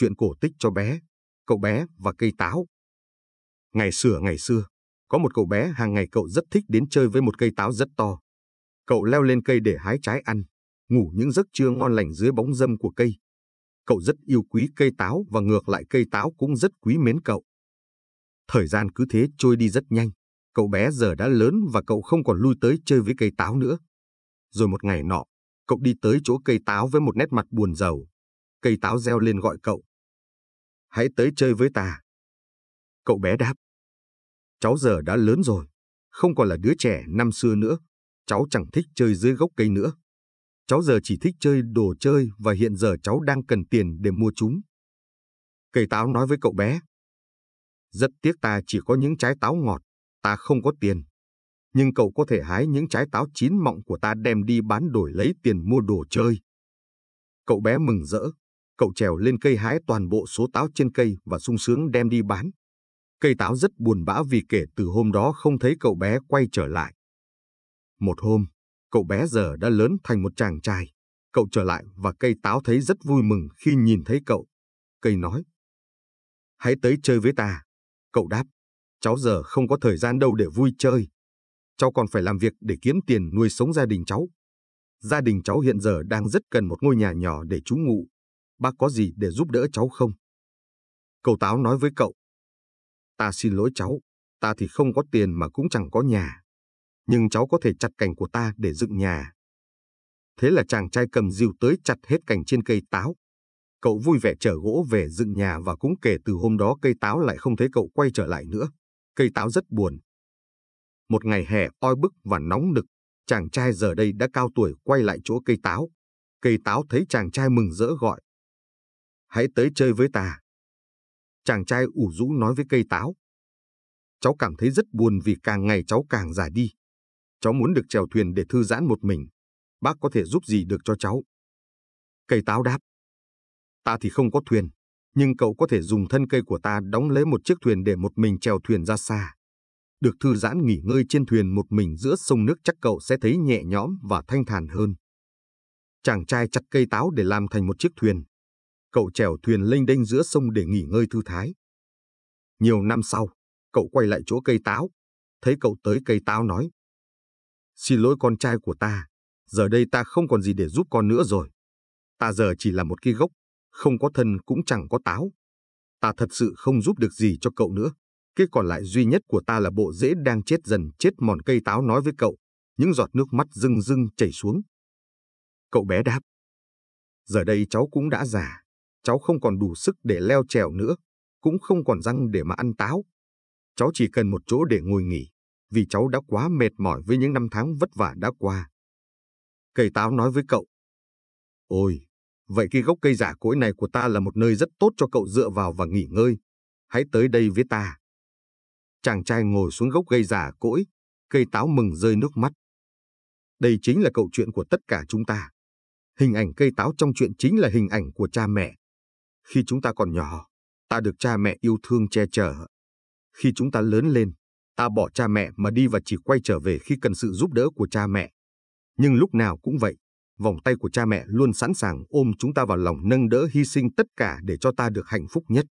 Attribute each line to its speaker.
Speaker 1: chuyện cổ tích cho bé, cậu bé và cây táo. Ngày xưa ngày xưa, có một cậu bé hàng ngày cậu rất thích đến chơi với một cây táo rất to. Cậu leo lên cây để hái trái ăn, ngủ những giấc trưa ngon lành dưới bóng râm của cây. Cậu rất yêu quý cây táo và ngược lại cây táo cũng rất quý mến cậu. Thời gian cứ thế trôi đi rất nhanh, cậu bé giờ đã lớn và cậu không còn lui tới chơi với cây táo nữa. Rồi một ngày nọ, cậu đi tới chỗ cây táo với một nét mặt buồn rầu. Cây táo reo lên gọi cậu hãy tới chơi với ta. Cậu bé đáp, cháu giờ đã lớn rồi, không còn là đứa trẻ năm xưa nữa, cháu chẳng thích chơi dưới gốc cây nữa. Cháu giờ chỉ thích chơi đồ chơi và hiện giờ cháu đang cần tiền để mua chúng. Cây táo nói với cậu bé, rất tiếc ta chỉ có những trái táo ngọt, ta không có tiền. Nhưng cậu có thể hái những trái táo chín mọng của ta đem đi bán đổi lấy tiền mua đồ chơi. Cậu bé mừng rỡ, cậu trèo lên cây hái toàn bộ số táo trên cây và sung sướng đem đi bán. Cây táo rất buồn bã vì kể từ hôm đó không thấy cậu bé quay trở lại. Một hôm, cậu bé giờ đã lớn thành một chàng trai. Cậu trở lại và cây táo thấy rất vui mừng khi nhìn thấy cậu. Cây nói, hãy tới chơi với ta. Cậu đáp, cháu giờ không có thời gian đâu để vui chơi. Cháu còn phải làm việc để kiếm tiền nuôi sống gia đình cháu. Gia đình cháu hiện giờ đang rất cần một ngôi nhà nhỏ để trú ngụ bác có gì để giúp đỡ cháu không? Cậu Táo nói với cậu. Ta xin lỗi cháu, ta thì không có tiền mà cũng chẳng có nhà. Nhưng cháu có thể chặt cành của ta để dựng nhà. Thế là chàng trai cầm rìu tới chặt hết cành trên cây táo. Cậu vui vẻ chở gỗ về dựng nhà và cũng kể từ hôm đó cây táo lại không thấy cậu quay trở lại nữa. Cây táo rất buồn. Một ngày hè oi bức và nóng nực, chàng trai giờ đây đã cao tuổi quay lại chỗ cây táo. Cây táo thấy chàng trai mừng rỡ gọi hãy tới chơi với ta. Chàng trai ủ rũ nói với cây táo. Cháu cảm thấy rất buồn vì càng ngày cháu càng già đi. Cháu muốn được trèo thuyền để thư giãn một mình. Bác có thể giúp gì được cho cháu? Cây táo đáp. Ta thì không có thuyền, nhưng cậu có thể dùng thân cây của ta đóng lấy một chiếc thuyền để một mình trèo thuyền ra xa. Được thư giãn nghỉ ngơi trên thuyền một mình giữa sông nước chắc cậu sẽ thấy nhẹ nhõm và thanh thản hơn. Chàng trai chặt cây táo để làm thành một chiếc thuyền, cậu chèo thuyền lênh đênh giữa sông để nghỉ ngơi thư thái. Nhiều năm sau, cậu quay lại chỗ cây táo, thấy cậu tới cây táo nói. Xin lỗi con trai của ta, giờ đây ta không còn gì để giúp con nữa rồi. Ta giờ chỉ là một cây gốc, không có thân cũng chẳng có táo. Ta thật sự không giúp được gì cho cậu nữa. Cái còn lại duy nhất của ta là bộ rễ đang chết dần chết mòn cây táo nói với cậu, những giọt nước mắt rưng rưng chảy xuống. Cậu bé đáp. Giờ đây cháu cũng đã già, cháu không còn đủ sức để leo trèo nữa, cũng không còn răng để mà ăn táo. Cháu chỉ cần một chỗ để ngồi nghỉ, vì cháu đã quá mệt mỏi với những năm tháng vất vả đã qua. Cây táo nói với cậu. Ôi, vậy cái gốc cây giả cỗi này của ta là một nơi rất tốt cho cậu dựa vào và nghỉ ngơi. Hãy tới đây với ta. Chàng trai ngồi xuống gốc cây giả cỗi, cây táo mừng rơi nước mắt. Đây chính là câu chuyện của tất cả chúng ta. Hình ảnh cây táo trong chuyện chính là hình ảnh của cha mẹ, khi chúng ta còn nhỏ, ta được cha mẹ yêu thương che chở. Khi chúng ta lớn lên, ta bỏ cha mẹ mà đi và chỉ quay trở về khi cần sự giúp đỡ của cha mẹ. Nhưng lúc nào cũng vậy, vòng tay của cha mẹ luôn sẵn sàng ôm chúng ta vào lòng nâng đỡ hy sinh tất cả để cho ta được hạnh phúc nhất.